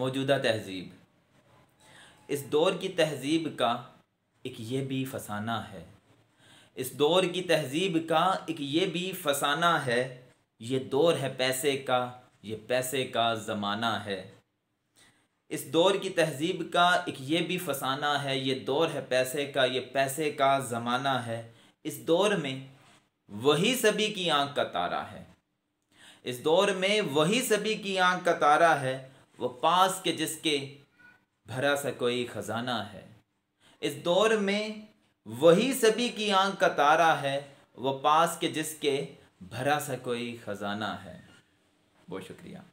मौजूदा तहजीब इस दौर की तहजीब का एक ये भी फसाना है इस दौर की तहजीब का एक ये भी फसाना है ये दौर है पैसे का ये पैसे का ज़माना है इस दौर की तहजीब का एक ये भी फसाना है ये दौर है पैसे का ये पैसे का ज़माना है इस दौर में वही सभी की आंख का तारा है इस दौर में वही सभी की आंख का तारा है वो पास के जिसके भरा सा कोई ख़जाना है इस दौर में वही सभी की आंख का तारा है वो पास के जिसके भरा सा कोई ख़जाना है बहुत शुक्रिया